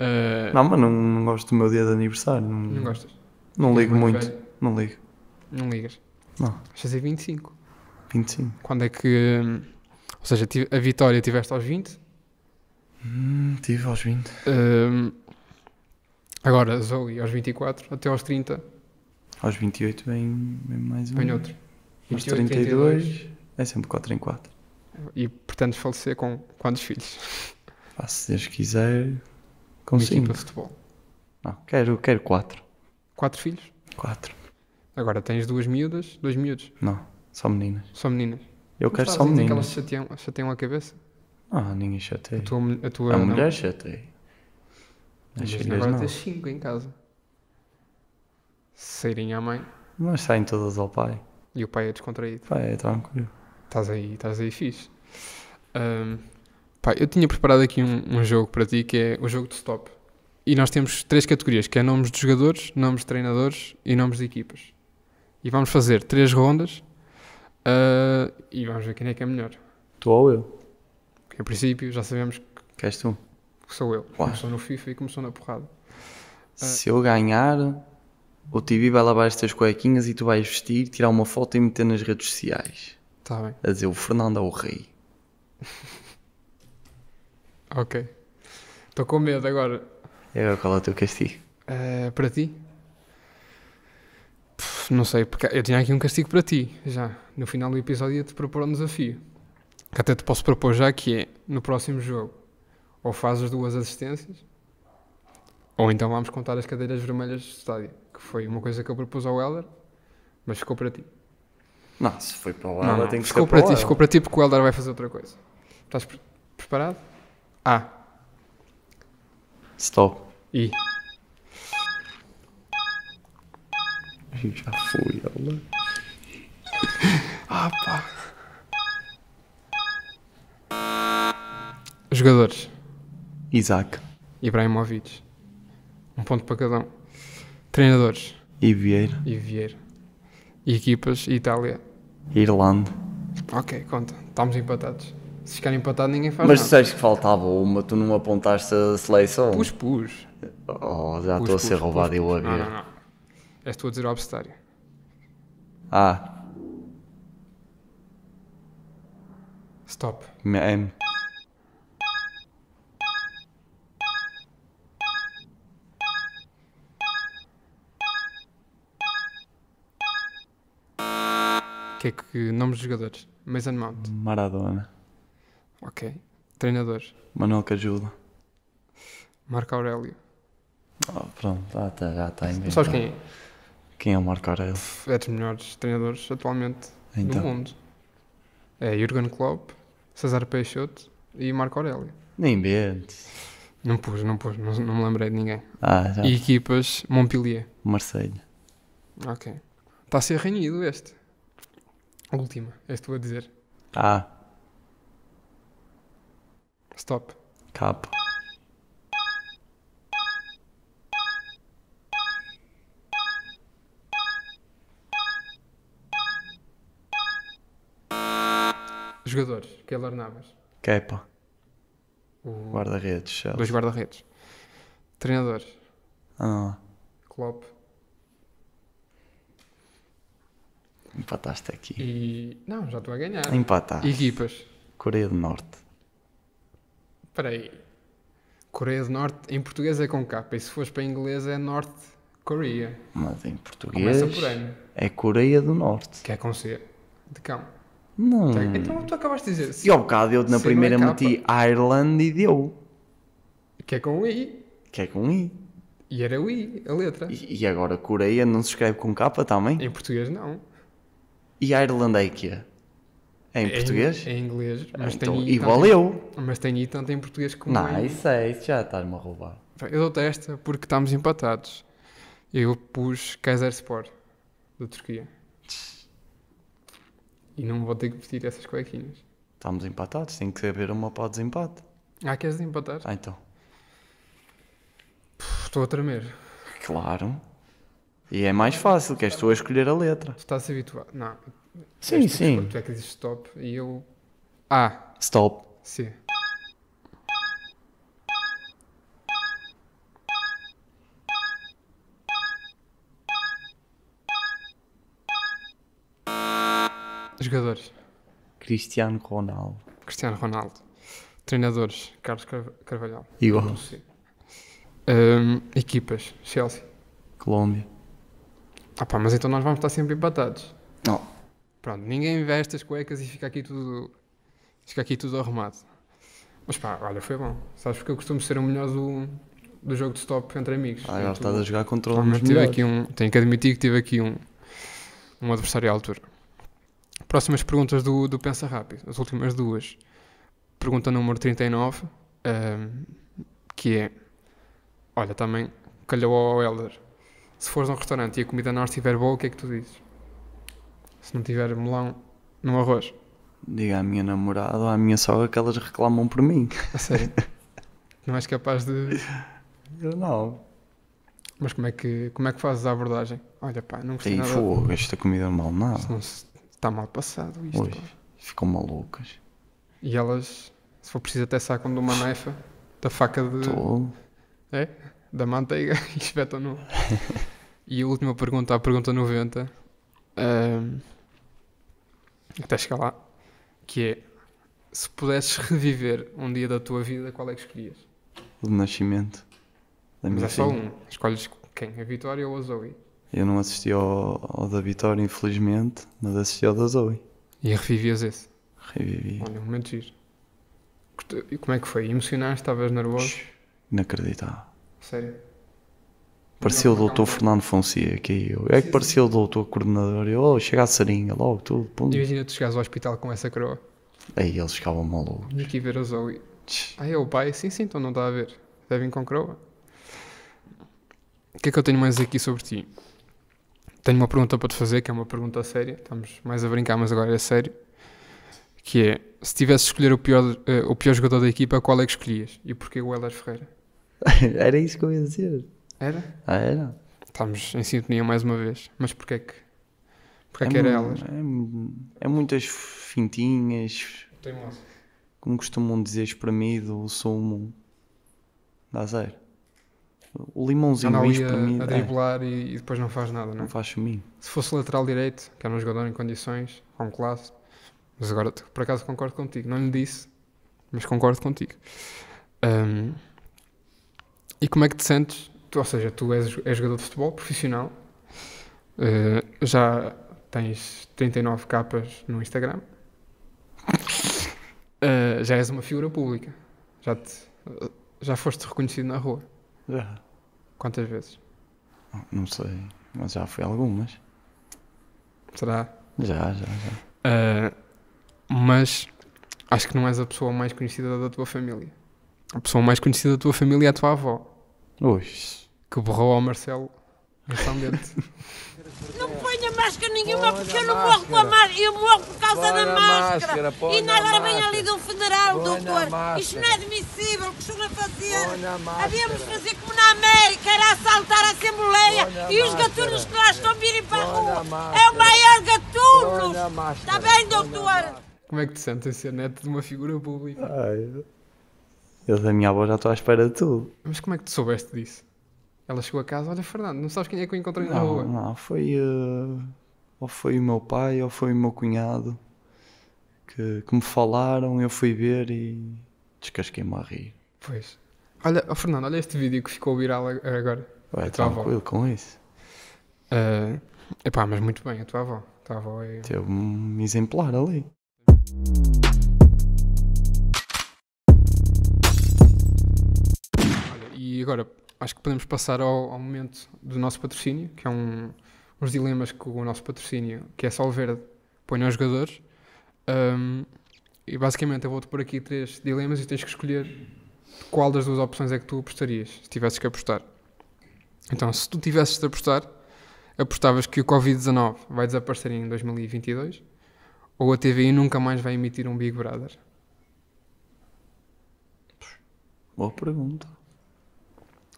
Uh... Não, mas não, não, gosto do meu dia de aniversário. Não, não gostas? Não ligo muito. muito. Não ligo. Não ligas? Não. Fazer 25. 25. Quando é que. Hum, ou seja, a vitória tiveste aos 20? Hum, tive aos 20. Uh, hum, Agora, Zoe aos 24, até aos 30. Aos 28 vem, vem mais um. Vem outro. 28, aos 32, 32 é sempre 4 em 4. E pretendes falecer com quantos filhos? Ah, se Deus quiser, com 5. de futebol. Não, quero 4. Quero 4 filhos? 4. Agora tens duas miúdas, dois miúdos? Não, só meninas. Só meninas. Eu Mas quero só meninas. Assim que elas chateiam, chateiam a cabeça? Ah, ninguém chateia. A tua, a tua a mulher chateia. Nas Mas agora tens 5 em casa. Saírem à mãe Mas saem todas ao pai. e o pai é descontraído. Pai, é tranquilo. Estás aí, estás aí fixe. Ahm, pá, eu tinha preparado aqui um, um jogo para ti que é o jogo de stop. E nós temos três categorias, que é nomes de jogadores, nomes de treinadores e nomes de equipas. E vamos fazer três rondas ah, e vamos ver quem é que é melhor. Tu ou eu? Porque, em princípio já sabemos que. Queres tu? que sou eu. Claro. Começou no FIFA e começou na porrada. Ah. Se uh, eu ganhar, o TV vai lavar estas cuequinhas e tu vais vestir, tirar uma foto e meter nas redes sociais. Está bem. A dizer, o Fernando é o rei. <laughs> ok. Estou com medo agora. E agora qual é o teu castigo? Uh, para ti? não sei, porque eu tinha aqui um castigo para ti, já. No final do episódio ia-te propor um desafio. Que até te posso propor já, que é, no próximo jogo, ou faz as duas assistências, ou então vamos contar as cadeiras vermelhas do estádio, que foi uma coisa que eu propus ao Helder, mas ficou para ti. Não, se foi para o Helder, tem que ficou para, para ti, Ficou para ti porque o Helder vai fazer outra coisa. Estás pre preparado? A. Ah. Stop. I. Já fui, Helder. ah, pá. Jogadores. Isaac. Ibrahimovic. Um ponto para cada um. Treinadores. E Vieira. E Vieira. E equipas, Itália. Irlanda. Ok, conta. Estamos empatados. Se ficar empatado, ninguém faz Mas nada. disseste que faltava uma, tu não apontaste a seleção? Pus, pus. Oh, já estou a ser roubado e eu a ver. Não, não, não. És tu a dizer o obstário. Ah. Stop. M. que é que nomes de jogadores? Mason Mount. Maradona. Ok. Treinadores. Manuel Cajula. Marco Aurélio. Oh, pronto, já está já tá inventado. Sabes quem é? Quem é o Marco Aurélio? É dos melhores treinadores atualmente então. do mundo. É Jurgen Klopp, Cesar Peixoto e Marco Aurélio. Nem inventes. Não pus, não pus, não, não me lembrei de ninguém. Ah, já. E equipas Montpellier. Marseille. Ok. Está a ser renhido este. A última, és tu a dizer. Ah. Stop. Cap. Jogadores, Keylor Navas. Kepa. O... Guarda-redes. Dois guarda-redes. Treinadores. Ah. Klopp. Empataste aqui. E... Não, já estou a ganhar. Empataste. Equipas. Coreia do Norte. Espera aí. Coreia do Norte, em português é com K, e se fores para inglês é North Korea. Mas em português por é Coreia do Norte. Que é com C, de cão. Não. Então tu acabaste de dizer. E ao bocado eu na é primeira é meti Ireland e deu. Que é com I. Que é com I. E era o I, a letra. E, e agora Coreia não se escreve com K também? Em português não e a É em é português? Em, é em inglês. Mas ah, então, igual tanto, eu. Mas tem aí tanto em português como Não, em... isso é, isso já estás-me a roubar. Então, eu dou testa porque estamos empatados. Eu pus Sport da Turquia. E não vou ter que vestir essas cuequinhas. Estamos empatados, tem que haver uma para o desempate. Ah, queres desempatar? Ah, então. Estou a tremer. Claro. E é mais fácil, que és tu a escolher a letra. Tu estás habituado. Não. Sim, tipo, sim. tu é que dizes stop e eu. Ah. Stop. Sim. Jogadores. Cristiano Ronaldo. Cristiano Ronaldo. Treinadores. Carlos Car Carvalhal. Igual. Um, equipas. Chelsea. Colômbia. Ah pá, mas então nós vamos estar sempre empatados. Não. Pronto, ninguém veste as cuecas e fica aqui tudo. Fica aqui tudo arrumado. Mas pá, olha, foi bom. Sabes porque eu costumo ser o melhor do, do jogo de stop entre amigos. Ah, já estás a jogar contra os tive aqui um Tenho que admitir que tive aqui um, um adversário à altura. Próximas perguntas do, do Pensa Rápido. As últimas duas. Pergunta número 39, um, ehm, que é... Olha, também calhou ao Elder se fores a um restaurante e a comida não estiver boa, o que é que tu dizes? Se não tiver melão no arroz? Diga à minha namorada ou à minha sogra que elas reclamam por mim. A sério? <laughs> não és capaz de. Eu não. Mas como é que, como é que fazes a abordagem? Olha, pá, não gostei Ei, Fogo, esta comida mal nada. Senão, está mal passado isto. Ui, ficam malucas. E elas, se for preciso, até sacam de uma naifa, da faca de. Tô. É? da manteiga e espetam no. e a última pergunta, a pergunta 90, um, até chegar lá, que é: se pudesses reviver um dia da tua vida, qual é que escolhias? O de nascimento. Da Mas é só um. Escolhes quem? A Vitória ou a Zoe? Eu não assisti ao, ao da Vitória, infelizmente, mas assisti ao da Zoe. E revivias esse? Revivi. Olha, um momento giro. E como é que foi? Emocionaste? Estavas nervoso? Inacreditável. Sério? Parecia o doutor Fernando Fonseca e eu. É que parecia o doutor coordenador. Eu, oh, chega a Sarinha logo tudo. Pum. Imagina tu chegares ao hospital com essa coroa. Aí eles ficavam malucos. E aqui ver a Zoe. Ah, é o pai? Sim, sim, então não está a ver. Devem com coroa. O que é que eu tenho mais aqui sobre ti? Tenho uma pergunta para te fazer, que é uma pergunta séria. Estamos mais a brincar, mas agora é sério. Que é, se tivesse de escolher o pior, uh, o pior jogador da equipa, qual é que escolhias? E porquê o Helder Ferreira? <laughs> era isso que eu ia dizer. Era? Ah, era. Estamos em sintonia mais uma vez. Mas porquê que. Porquê é que era elas? É, é, muitas fintinhas. Teimoso. Como costumam dizer, espremido, o sumo. Dá zero. O limãozinho bem espremido. A driblar é. e, e, depois não faz nada, não, é? não faz mim. Se fosse lateral direito, que era é um jogador em condições, com classe. Mas agora, por acaso, concordo contigo. Não lhe disse, mas concordo contigo. Um, como é que te sentes? Tu, ou seja, tu és, és, jogador de futebol profissional, uh, já tens 39 capas no Instagram, uh, já és uma figura pública, já, te, já foste reconhecido na rua. Já. Quantas vezes? Não sei, mas já fui algumas. Será? Já, já, já. Uh, mas acho que não és a pessoa mais conhecida da tua família. A pessoa mais conhecida da tua família é a tua avó. Oxe. Que borrou ao Marcelo Ressaldente. <laughs> Não ponha máscara nenhuma Põe porque eu não morro com a máscara. Eu morro por causa Põe da máscara. máscara. E ainda agora vem de um Federal, Põe doutor. Isto não é admissível. O que estão a fazer? Havíamos de fazer como na América: era assaltar a Assembleia e os gatunos que lá estão virem para a rua. É o maior gatunos. Está bem, doutor? Como é que te sentes ser neto de uma figura pública? Ai. Eu da minha avó já estou à espera de tudo. Mas como é que tu soubeste disso? Ela chegou a casa, olha Fernando, não sabes quem é que eu encontrei não, na rua? Não, foi. Uh, ou foi o meu pai ou foi o meu cunhado que, que me falaram, eu fui ver e descasquei-me a rir. Pois. Olha, oh Fernando, olha este vídeo que ficou viral agora. Ué, tá tranquilo avó. com isso. Uh, epá, mas muito bem, a tua avó. A tua avó é... Teve um exemplar ali. agora acho que podemos passar ao, ao momento do nosso patrocínio, que é um, os dilemas que o nosso patrocínio, que é Solverde, põe aos jogadores. Um, e basicamente eu vou-te pôr aqui três dilemas e tens que escolher qual das duas opções é que tu apostarias, se tivesses que apostar. Então, se tu tivesses de apostar, apostavas que o Covid-19 vai desaparecer em 2022 ou a TVI nunca mais vai emitir um Big Brother? Boa pergunta.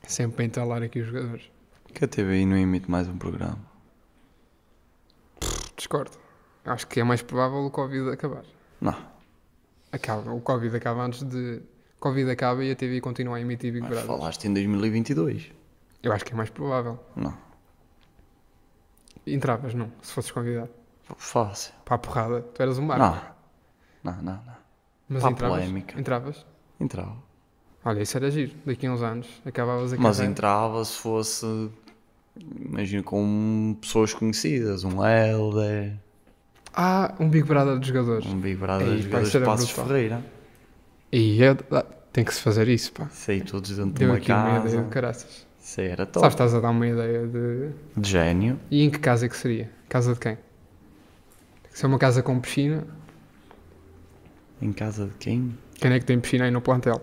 Sempre a entalar aqui os jogadores. Que a TVI não emite mais um programa. Discordo. Acho que é mais provável o Covid acabar. Não. Acaba. O Covid acaba antes de. O Covid acaba e a TVI continua a emitir Big Mas falaste em 2022. Eu acho que é mais provável. Não. Entravas, não, se fosses convidado. Fácil. Para a porrada. Tu eras um barco. Não. Não, não, não. Mas Para a entravas? polémica. Entravas? Entrava. Olha, isso era giro, daqui a uns anos acabavas a Mas entrava se fosse, imagino, com pessoas conhecidas, um Helder. Ah, um Big Brother dos jogadores. Um Big Brother dos jogadores de Passos brutal. Ferreira. E é, ah, tem que se fazer isso, pá. Sei todos dentro Deu de uma aqui casa. uma ideia, caraças. Sei, era top. Sabes, estás a dar uma ideia de... De gênio. E em que casa é que seria? Casa de quem? Se é uma casa com piscina. Em casa de quem? Quem é que tem piscina aí no plantel?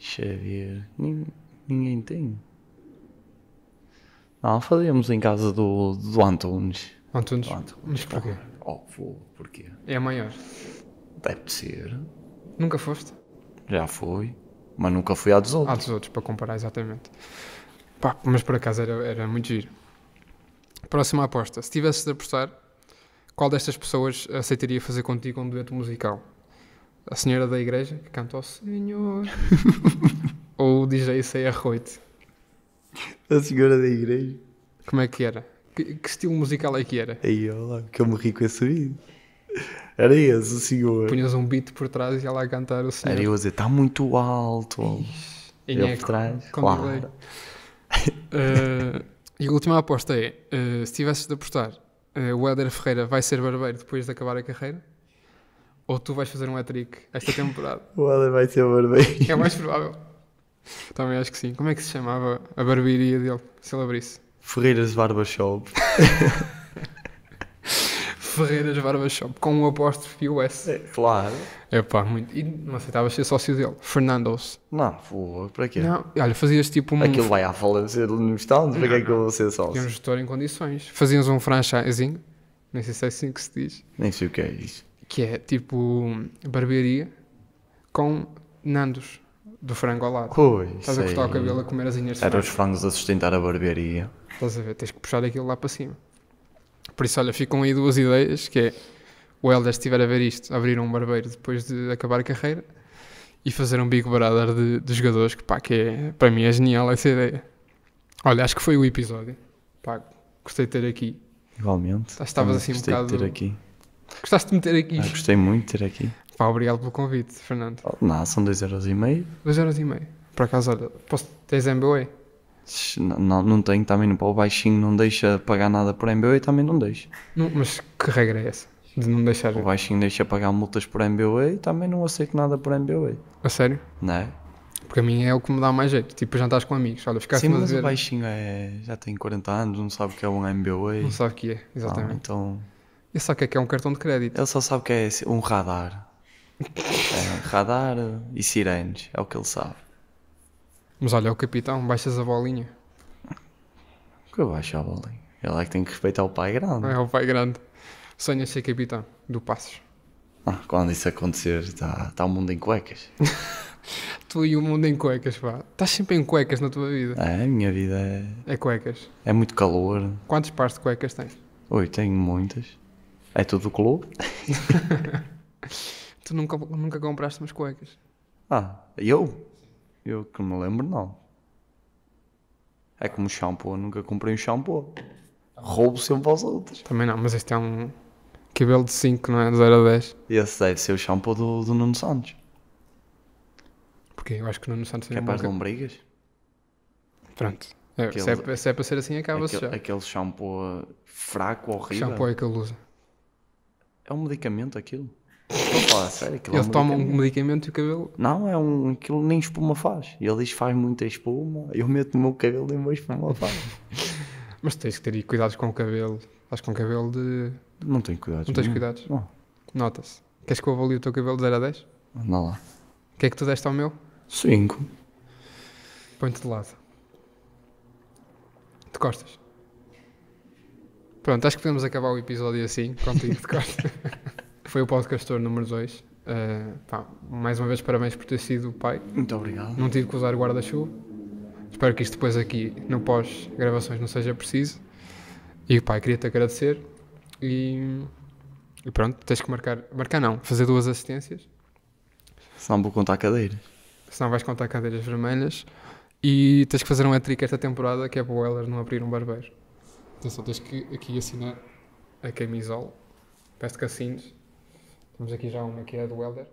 Xavier. Ninguém, ninguém tem. Não, fazíamos em casa do, do Antunes. Antunes? Do Antunes. Mas porquê? Óbvio, oh, porquê? É a maior. Deve ser. Nunca foste? Já fui, mas nunca fui à dos outros. À dos outros, para comparar, exatamente. Pá, mas por acaso era, era muito giro. Próxima aposta. Se tivesses de apostar, qual destas pessoas aceitaria fazer contigo um dueto musical? a senhora da igreja que canta ao Senhor. <laughs> Ou o DJ CR8. A senhora da igreja? Como é que era? Que, que estilo musical é que era? Aí, olha que eu me com é esse vídeo. Era esse o senhor. Punhas um beat por trás e ela a cantar o senhor. Era eu a dizer, está muito alto. Ele é, por trás, claro. Uh, <laughs> e a última aposta é, uh, se tivesses de apostar, uh, o Éder Ferreira vai ser barbeiro depois de acabar a carreira? ou tu vais fazer um hat-trick esta temporada. o Alan vai ser barbeiro. É mais provável. Também acho que sim. Como é que se chamava a barbearia dele, se ele abrisse? Ferreiras Barba Shop. <laughs> Ferreiras Barba Shop, com um apóstrofe US. É, claro. É pá, muito. E não aceitavas ser sócio dele. Fernandos. Não, porra, para quê? Não, olha, fazias tipo um. Aquilo vai à falência no estado, para que é que eu vou ser sócio? Tinha um gestor em condições. Fazias um franchising, Nem sei se é assim que se diz. Nem sei o que é isso que é tipo barbearia com nandos do frango ao lado. Ui, Estás a cortar o cabelo a comer as inhas de Era os frangos a sustentar a barbearia. Estás a ver, tens que puxar aquilo lá para cima. Por isso, olha, ficam aí duas ideias, que é o Helder, se estiver a ver isto, abrir um barbeiro depois de acabar a carreira e fazer um Big Brother de, de jogadores, que pá, que é, para mim é genial essa ideia. Olha, acho que foi o episódio. Pá, gostei de ter aqui. Igualmente. Estavas assim um bocado... de ter aqui. Gostaste de me ter aqui? Ah, gostei muito de ter aqui. Pá, obrigado pelo convite, Fernando. Oh, não, são 2,5€. 2,5€. Por acaso, olha, posso, tens MBA? Não, não, não tenho também, não, para o baixinho não deixa pagar nada por MBWay, também não deixa. Não, mas que regra é essa? De não deixar... O baixinho deixa pagar multas por MBWay, também não aceito nada por MBA. A sério? Não é? Porque a mim é o que me dá mais jeito, tipo jantares com amigos, olha, ficar Sim, mas o baixinho é, já tem 40 anos, não sabe o que é um MBA. Não sabe o que é, ah, exatamente. Ah, então ele sabe o que é que é um cartão de crédito. Ele só sabe o que é um radar. é, radar e sirenes, é o que ele sabe. Mas olha, o capitão, baixas a bolinha. Que baixa a bolinha? Ele é que tem que respeitar o pai grande. É, o pai grande. Sonha ser capitão do Passos. Ah, quando isso acontecer, está tá o mundo em cuecas. <laughs> tu e o mundo em cuecas, pá. Estás sempre em cuecas na tua vida. É, a minha vida é. É cuecas. É muito calor. Quantos pares de cuecas tens? Oi, tenho muitas. É tudo do clube. <laughs> tu nunca, nunca compraste umas cuecas? Ah, eu? Eu que me lembro, não. É como shampoo, eu nunca comprei um shampoo. Roubo sempre aos outros. Também não, mas este é um cabelo de 5, não é? De 0 a 10. Esse deve ser o shampoo do, do Nuno Santos. Porquê? Eu acho que o Nuno Santos... Que é para as lombrigas? Pronto. É, se, é, se é para ser assim, acaba-se já. Aquele shampoo fraco, horrível. Que shampoo é que ele usa? É um medicamento aquilo? Estou a falar sério. Aquilo é ele é um toma um medicamento e o cabelo. Não, é um. Aquilo nem espuma faz. Ele diz faz muita espuma, eu meto no meu cabelo e uma espuma faz. Mas tens que ter cuidados com o cabelo. Estás com o cabelo de. Não tenho cuidados. Não tens cuidados? Não. Nota-se. Queres que eu avalie o teu cabelo de 0 a 10? Anda lá. O que é que tu deste ao meu? 5. Põe-te de lado. De costas. Pronto, acho que podemos acabar o episódio assim, contigo <laughs> de cor. Foi o podcastor número 2. Uh, eh, pá, mais uma vez, parabéns por ter sido o pai. Muito obrigado. Não tive que usar guarda-chuva. Espero que isto depois aqui, no pós-gravações, não seja preciso. E pai, queria-te agradecer. E, e, pronto, tens que marcar. Marcar não, fazer duas assistências. Senão vou contar cadeiras. Senão vais contar cadeiras vermelhas. E tens que fazer um hat esta temporada que é para o Weller não abrir um barbeiro. Atenção, tens que aqui assinar a camisola. Peste Cassinos. Temos aqui já uma que é do Helder.